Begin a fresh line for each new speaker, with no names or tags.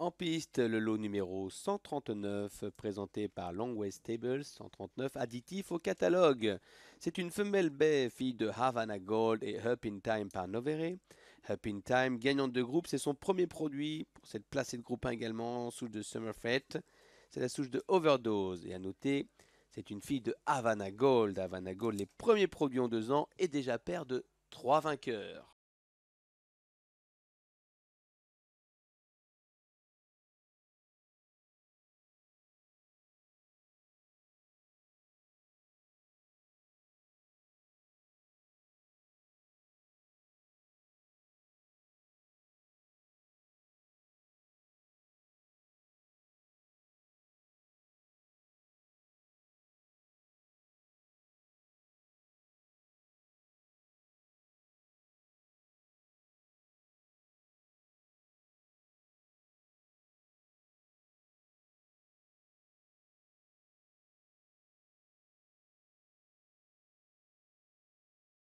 En piste, le lot numéro 139, présenté par Longway Stables, 139 additif au catalogue. C'est une femelle baie, fille de Havana Gold et Up in Time par Novere. Up in Time, gagnante de groupe, c'est son premier produit pour cette placée de groupe 1 également, souche de Summer C'est la souche de Overdose. Et à noter, c'est une fille de Havana Gold. Havana Gold, les premiers produits en deux ans, et déjà père de trois
vainqueurs.